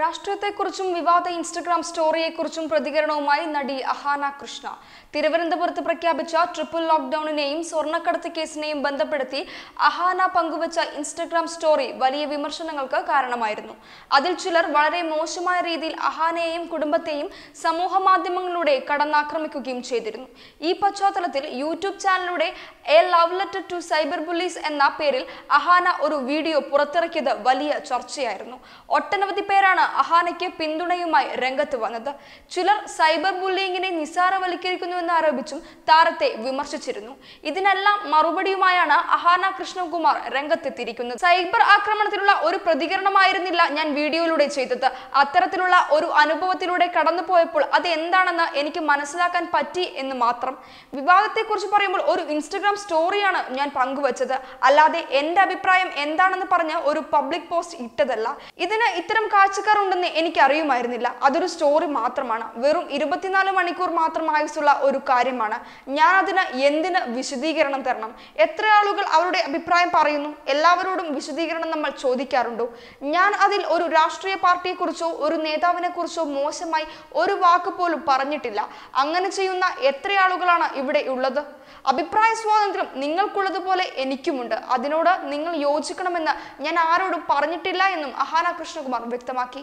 രാഷ്ട്രീയത്തെക്കുറിച്ചും വിവാദ ഇൻസ്റ്റഗ്രാം സ്റ്റോറിയെക്കുറിച്ചും പ്രതികരണവുമായി നടി അഹാന കൃഷ്ണ തിരുവനന്തപുരത്ത് പ്രഖ്യാപിച്ച ട്രിപ്പിൾ ലോക്ക്ഡൌണിനെയും സ്വർണ്ണക്കടത്ത് കേസിനെയും ബന്ധപ്പെടുത്തി അഹാന പങ്കുവച്ച ഇൻസ്റ്റഗ്രാം സ്റ്റോറി വലിയ വിമർശനങ്ങൾക്ക് കാരണമായിരുന്നു അതിൽ ചിലർ വളരെ മോശമായ രീതിയിൽ അഹാനയെയും കുടുംബത്തെയും സമൂഹ മാധ്യമങ്ങളിലൂടെ കടന്നാക്രമിക്കുകയും ചെയ്തിരുന്നു ഈ പശ്ചാത്തലത്തിൽ യൂട്യൂബ് ചാനലിലൂടെ a love letter to cyber bullies എന്ന പേരിൽ അഹാന ഒരു വീഡിയോ പുറത്തിറക്കിയത് വലിയ ചർച്ചയായിരുന്നു ഒട്ടനവധി പേരാണ് അഹാനയ്ക്ക് പിന്തുണയുമായി രംഗത്ത് വന്നത് ചിലർ സൈബർ ബുള്ളിങ്ങിനെ നിസ്സാരവൽക്കരിക്കുന്നുവെന്ന് ആരോപിച്ചും താരത്തെ വിമർശിച്ചിരുന്നു ഇതിനെല്ലാം മറുപടിയുമായാണ് അഹാന കൃഷ്ണകുമാർ രംഗത്തെത്തിയിരിക്കുന്നത് സൈബർ ആക്രമണത്തിലുള്ള ഒരു പ്രതികരണമായിരുന്നില്ല ഞാൻ വീഡിയോയിലൂടെ ചെയ്തത് അത്തരത്തിലുള്ള ഒരു അനുഭവത്തിലൂടെ കടന്നുപോയപ്പോൾ അത് എന്താണെന്ന് എനിക്ക് മനസ്സിലാക്കാൻ പറ്റി എന്ന് മാത്രം വിവാദത്തെക്കുറിച്ച് പറയുമ്പോൾ ഒരു ഇൻസ്റ്റഗ്രാം സ്റ്റോറിയാണ് ഞാൻ പങ്കുവച്ചത് അല്ലാതെ എൻ്റെ അഭിപ്രായം എന്താണെന്ന് പറഞ്ഞ് ഒരു പബ്ലിക് പോസ്റ്റ് ഇട്ടതല്ല ഇതിന് ഇത്തരം കാഴ്ചക്കാർ ഉണ്ടെന്ന് എനിക്ക് അറിയുമായിരുന്നില്ല അതൊരു സ്റ്റോറി മാത്രമാണ് വെറും ഇരുപത്തിനാല് മണിക്കൂർ മാത്രം ആയുസുള്ള ഒരു കാര്യമാണ് ഞാൻ അതിന് എന്തിന് വിശദീകരണം തരണം എത്ര ആളുകൾ അവരുടെ അഭിപ്രായം പറയുന്നു എല്ലാവരോടും വിശദീകരണം നമ്മൾ ചോദിക്കാറുണ്ടോ ഞാൻ അതിൽ ഒരു രാഷ്ട്രീയ പാർട്ടിയെക്കുറിച്ചോ ഒരു നേതാവിനെക്കുറിച്ചോ മോശമായി ഒരു വാക്ക് പോലും പറഞ്ഞിട്ടില്ല അങ്ങനെ ചെയ്യുന്ന എത്ര ആളുകളാണ് ഇവിടെ ഉള്ളത് അഭിപ്രായ സ്വാതന്ത്ര്യം നിങ്ങൾക്കുള്ളതുപോലെ എനിക്കുമുണ്ട് അതിനോട് നിങ്ങൾ യോജിക്കണമെന്ന് ഞാൻ ആരോടും പറഞ്ഞിട്ടില്ല എന്നും അഹാന കൃഷ്ണകുമാർ വ്യക്തമാക്കി